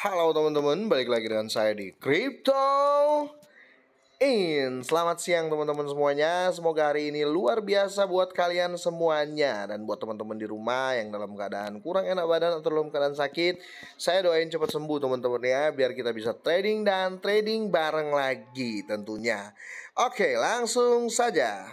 Halo teman-teman, balik lagi dengan saya di Crypto In. Selamat siang teman-teman semuanya. Semoga hari ini luar biasa buat kalian semuanya dan buat teman-teman di rumah yang dalam keadaan kurang enak badan atau dalam keadaan sakit, saya doain cepat sembuh teman-teman ya biar kita bisa trading dan trading bareng lagi tentunya. Oke, langsung saja.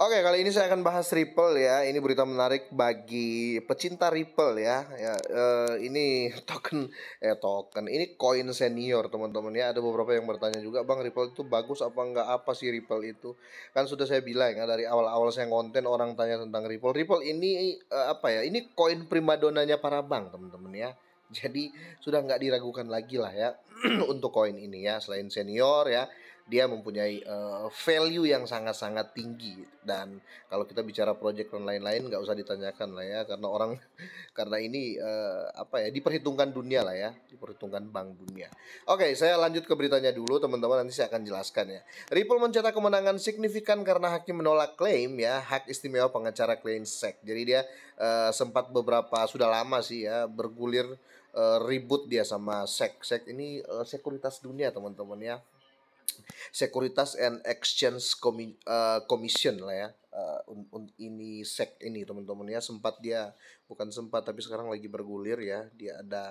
Oke, kali ini saya akan bahas Ripple ya. Ini berita menarik bagi pecinta Ripple ya. ya eh, ini token eh token. Ini koin senior, teman-teman ya. Ada beberapa yang bertanya juga, "Bang, Ripple itu bagus apa enggak? Apa sih Ripple itu?" Kan sudah saya bilang ya dari awal-awal saya konten orang tanya tentang Ripple. Ripple ini eh, apa ya? Ini koin primadonanya para bank, teman-teman ya. Jadi sudah nggak diragukan lagi lah ya untuk koin ini ya. Selain senior ya, dia mempunyai uh, value yang sangat-sangat tinggi dan kalau kita bicara project dan lain-lain nggak usah ditanyakan lah ya karena orang karena ini uh, apa ya diperhitungkan dunia lah ya diperhitungkan bank dunia. Oke, okay, saya lanjut ke beritanya dulu teman-teman nanti saya akan jelaskan ya. Ripple mencetak kemenangan signifikan karena hakim menolak klaim ya hak istimewa pengacara klien sec Jadi dia uh, sempat beberapa sudah lama sih ya bergulir uh, ribut dia sama sec sec ini uh, sekuritas dunia teman-teman ya Sekuritas and Exchange uh, Commission lah ya. Uh, un, un, ini sek ini teman-teman ya sempat dia bukan sempat tapi sekarang lagi bergulir ya. Dia ada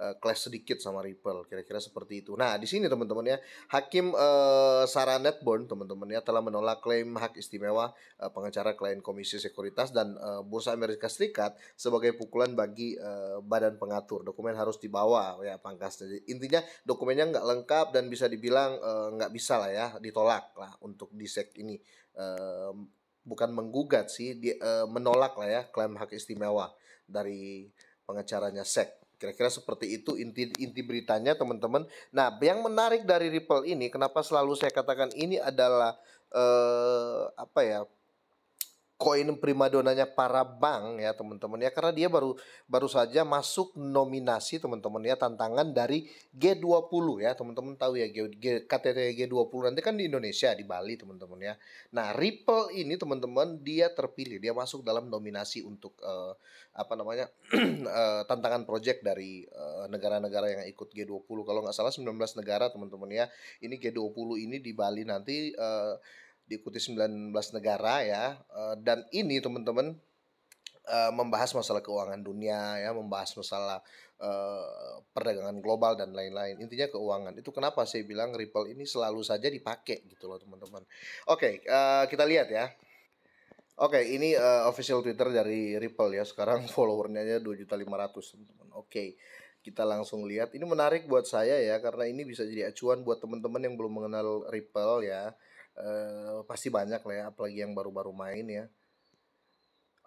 Eh, clash sedikit sama Ripple kira-kira seperti itu. Nah di sini teman-teman ya Hakim uh, Sarah Netborn teman-teman ya telah menolak klaim hak istimewa uh, pengacara klien Komisi Sekuritas dan uh, Bursa Amerika Serikat sebagai pukulan bagi uh, badan pengatur. Dokumen harus dibawa ya pangkas. Jadi intinya dokumennya nggak lengkap dan bisa dibilang uh, nggak bisa lah ya ditolak lah untuk di sek ini. Uh, bukan menggugat sih, di, uh, menolak lah ya klaim hak istimewa dari pengacaranya SEC. Kira-kira seperti itu inti inti beritanya teman-teman. Nah, yang menarik dari Ripple ini kenapa selalu saya katakan ini adalah eh, apa ya? koin primadonanya para bank ya teman-teman ya karena dia baru baru saja masuk nominasi teman-teman ya tantangan dari G20 ya teman-teman tahu ya G, G, KTT G20 nanti kan di Indonesia di Bali teman-teman ya. Nah, Ripple ini teman-teman dia terpilih dia masuk dalam nominasi untuk uh, apa namanya uh, tantangan project dari eh, negara-negara uh, yang ikut G20 kalau nggak salah 19 negara teman-teman ya. Ini G20 ini di Bali nanti uh, diikuti 19 negara ya. Uh, dan ini teman-teman uh, membahas masalah keuangan dunia ya, membahas masalah uh, perdagangan global dan lain-lain. Intinya keuangan. Itu kenapa saya bilang Ripple ini selalu saja dipakai gitu loh teman-teman. Oke, okay, uh, kita lihat ya. Oke, okay, ini uh, official Twitter dari Ripple ya. Sekarang followernya aja 2.500, teman-teman. Oke. Okay. Kita langsung lihat. Ini menarik buat saya ya karena ini bisa jadi acuan buat teman-teman yang belum mengenal Ripple ya. Uh, pasti banyak lah ya, apalagi yang baru-baru main ya.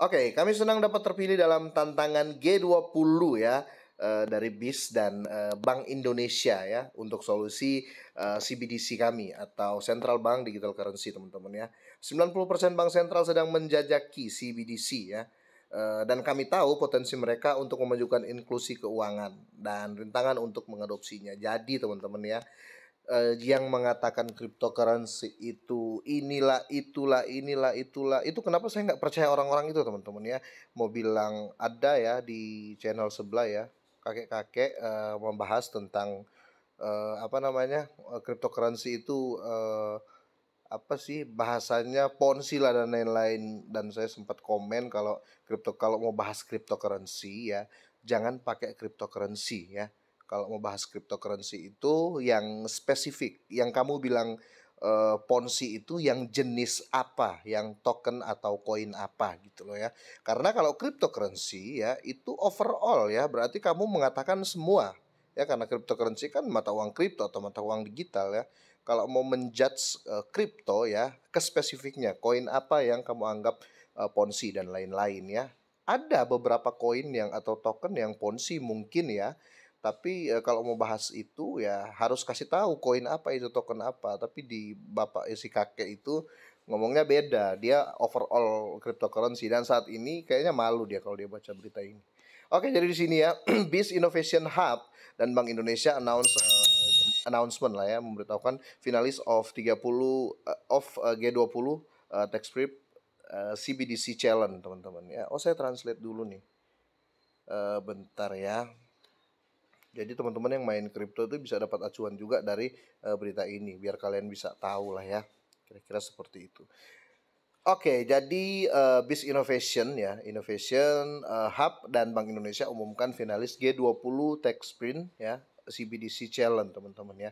Oke, okay, kami senang dapat terpilih dalam tantangan G20 ya uh, dari BIS dan uh, Bank Indonesia ya untuk solusi uh, CBDC kami atau Central Bank Digital Currency teman-teman ya. 90% bank sentral sedang menjajaki CBDC ya. dan kami tahu potensi mereka untuk memajukan inklusi keuangan dan rintangan untuk mengadopsinya. Jadi teman-teman ya, uh, yang mengatakan cryptocurrency itu inilah itulah inilah itulah itu kenapa saya nggak percaya orang-orang itu teman-teman ya mau bilang ada ya di channel sebelah ya kakek-kakek uh, membahas tentang uh, apa namanya uh, cryptocurrency itu uh, apa sih bahasanya ponsi lah dan lain-lain dan saya sempat komen kalau kripto kalau mau bahas cryptocurrency ya jangan pakai cryptocurrency ya kalau mau bahas cryptocurrency itu yang spesifik, yang kamu bilang uh, ponzi itu yang jenis apa, yang token atau koin apa gitu loh ya. Karena kalau cryptocurrency ya itu overall ya, berarti kamu mengatakan semua ya karena cryptocurrency kan mata uang kripto atau mata uang digital ya. Kalau mau menjudge kripto ya ke spesifiknya koin apa yang kamu anggap uh, ponzi dan lain-lain ya. Ada beberapa koin yang atau token yang ponzi mungkin ya tapi e, kalau mau bahas itu ya harus kasih tahu koin apa itu token apa tapi di bapak eh, si kakek itu ngomongnya beda dia overall cryptocurrency dan saat ini kayaknya malu dia kalau dia baca berita ini oke jadi di sini ya bis innovation hub dan bank Indonesia announce uh, announcement lah ya memberitahukan finalis of 30 uh, of uh, G20 uh, tax uh, CBDC challenge teman-teman ya oh saya translate dulu nih uh, bentar ya jadi teman-teman yang main kripto itu bisa dapat acuan juga dari uh, berita ini biar kalian bisa tahu lah ya. Kira-kira seperti itu. Oke, okay, jadi uh, eh, BIS Innovation ya, Innovation uh, Hub dan Bank Indonesia umumkan finalis G20 Tech Sprint ya, CBDC Challenge teman-teman ya.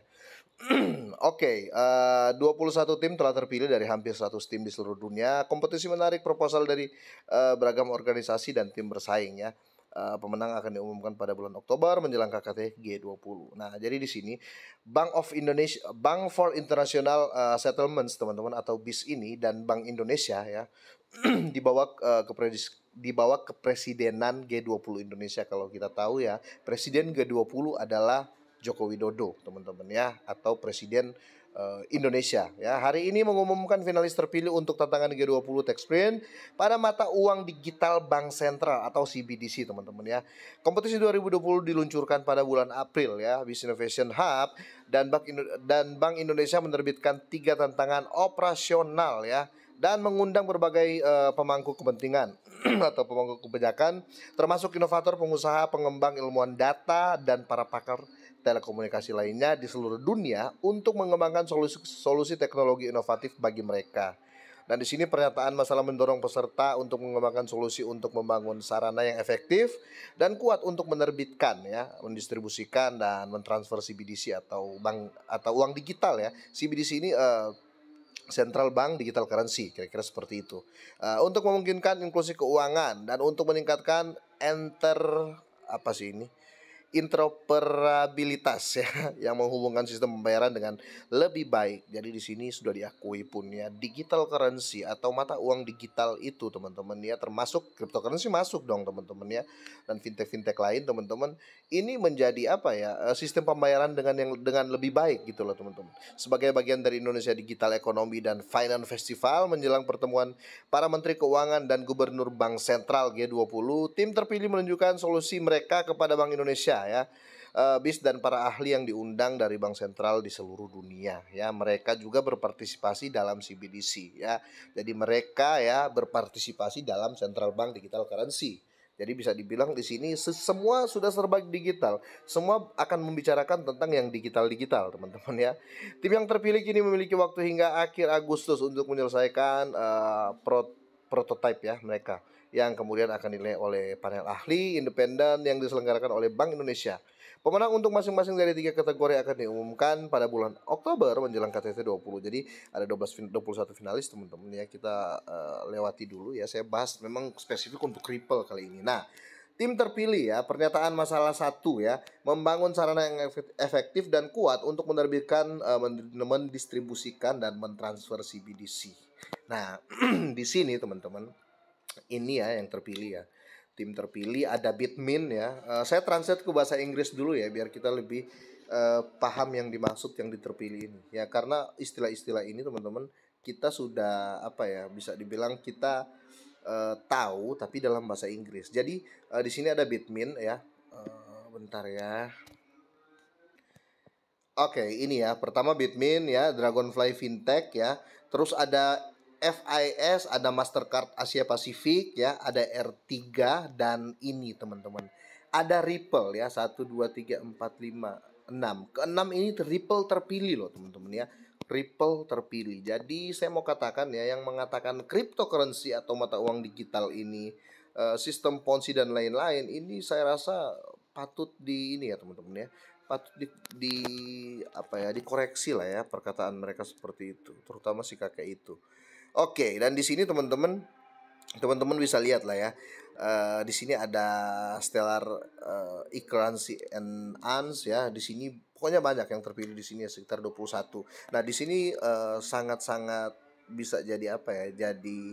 Oke, okay, uh, 21 tim telah terpilih dari hampir 100 tim di seluruh dunia. Kompetisi menarik proposal dari uh, beragam organisasi dan tim bersaing ya uh, pemenang akan diumumkan pada bulan Oktober menjelang KKT G20. Nah, jadi di sini Bank of Indonesia, Bank for International uh, Settlements teman-teman atau BIS ini dan Bank Indonesia ya dibawa uh, ke eh, dibawa ke presidenan G20 Indonesia kalau kita tahu ya, presiden G20 adalah Joko Widodo, teman-teman ya, atau presiden Eh, Indonesia ya. Hari ini mengumumkan finalis terpilih untuk tantangan G20 Sprint pada mata uang digital Bank Sentral atau CBDC teman-teman ya. Kompetisi 2020 diluncurkan pada bulan April ya, Business Innovation Hub dan Bank dan Bank Indonesia menerbitkan tiga tantangan operasional ya dan mengundang berbagai uh, pemangku kepentingan atau pemangku kebijakan termasuk inovator, pengusaha, pengembang ilmuwan data dan para pakar telekomunikasi lainnya di seluruh dunia untuk mengembangkan solusi, solusi teknologi inovatif bagi mereka. Dan di sini pernyataan masalah mendorong peserta untuk mengembangkan solusi untuk membangun sarana yang efektif dan kuat untuk menerbitkan ya, mendistribusikan dan mentransfer CBDC atau bank atau uang digital ya. CBDC ini uh, eh, Central Bank Digital Currency, kira-kira seperti itu. Uh, untuk memungkinkan inklusi keuangan dan untuk meningkatkan enter apa sih ini? interoperabilitas ya yang menghubungkan sistem pembayaran dengan lebih baik. Jadi di sini sudah diakui pun ya digital currency atau mata uang digital itu teman-teman ya termasuk cryptocurrency masuk dong teman-teman ya dan fintech-fintech lain teman-teman ini menjadi apa ya eh, sistem pembayaran dengan yang dengan lebih baik gitu loh teman-teman. Sebagai bagian dari Indonesia Digital Economy dan Finance Festival menjelang pertemuan para menteri keuangan dan gubernur bank sentral G20, tim terpilih menunjukkan solusi mereka kepada Bank Indonesia ya eh, bis dan para ahli yang diundang dari bank sentral di seluruh dunia ya mereka juga berpartisipasi dalam CBDC ya jadi mereka ya berpartisipasi dalam central bank digital currency jadi bisa dibilang di sini semua sudah serba digital. Semua akan membicarakan tentang yang digital-digital, teman-teman ya. Tim yang terpilih kini memiliki waktu hingga akhir Agustus untuk menyelesaikan uh, prototipe ya mereka yang kemudian akan dinilai oleh panel ahli independen yang diselenggarakan oleh Bank Indonesia. Pemenang untuk masing-masing dari tiga kategori akan diumumkan pada bulan Oktober menjelang KTT 20. Jadi ada 12 21 finalis teman-teman ya kita uh, lewati dulu ya. Saya bahas memang spesifik untuk Ripple kali ini. Nah, tim terpilih ya pernyataan masalah satu ya membangun sarana yang efektif dan kuat untuk menerbitkan uh, mendistribusikan dan mentransfer CBDC. Nah, di sini teman-teman ini ya yang terpilih ya tim terpilih ada Bitmin ya uh, saya translate ke bahasa Inggris dulu ya biar kita lebih uh, paham yang dimaksud yang diterpilih ini ya karena istilah-istilah ini teman-teman kita sudah apa ya bisa dibilang kita uh, tahu tapi dalam bahasa Inggris jadi uh, di sini ada Bitmin ya uh, bentar ya Oke, okay, ini ya. Pertama Bitmin ya, Dragonfly Fintech ya. Terus ada FIS, ada Mastercard Asia Pasifik ya, ada R3 dan ini teman-teman. Ada Ripple ya, 1 2 3 4 5 6. Keenam ini Ripple terpilih loh teman-teman ya. Ripple terpilih. Jadi saya mau katakan ya yang mengatakan cryptocurrency atau mata uang digital ini eh, sistem ponzi dan lain-lain ini saya rasa patut di ini ya teman-teman ya patut di, di apa ya dikoreksi lah ya perkataan mereka seperti itu terutama si kakek itu Oke, dan di sini teman-teman teman-teman bisa lihat lah ya. Uh, di sini ada Stellar uh, and Ans ya. Di sini pokoknya banyak yang terpilih di sini ya, sekitar 21. Nah, di sini eh, sangat-sangat uh, bisa jadi apa ya? Jadi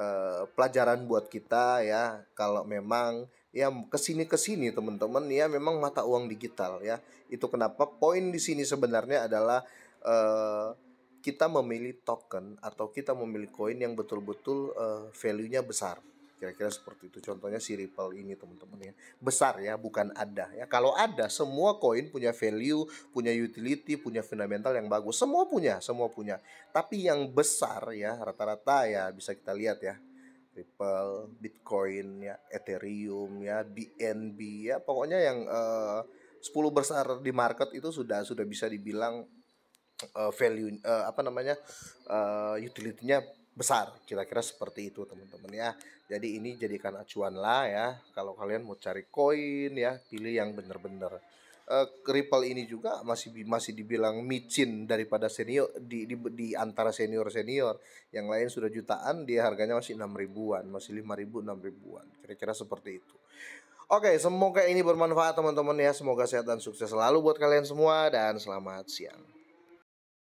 uh, pelajaran buat kita ya kalau memang ya kesini kesini teman-teman ya memang mata uang digital ya itu kenapa poin di sini sebenarnya adalah uh, kita memilih token atau kita memilih koin yang betul-betul uh, value-nya besar. Kira-kira seperti itu. Contohnya si Ripple ini teman-teman ya. Besar ya, bukan ada ya. Kalau ada semua koin punya value, punya utility, punya fundamental yang bagus. Semua punya, semua punya. Tapi yang besar ya rata-rata ya bisa kita lihat ya. Ripple, Bitcoin ya, Ethereum ya, BNB ya, pokoknya yang eh, uh, 10 besar di market itu sudah sudah bisa dibilang uh, value uh, apa namanya uh, utility-nya besar kira-kira seperti itu teman-teman ya jadi ini jadikan acuan lah ya kalau kalian mau cari koin ya pilih yang bener-bener uh, Ripple ini juga masih masih dibilang micin daripada senior di di, di antara senior senior yang lain sudah jutaan dia harganya masih enam ribuan masih lima ribu enam ribuan kira-kira seperti itu Oke, semoga ini bermanfaat teman-teman ya. Semoga sehat dan sukses selalu buat kalian semua dan selamat siang.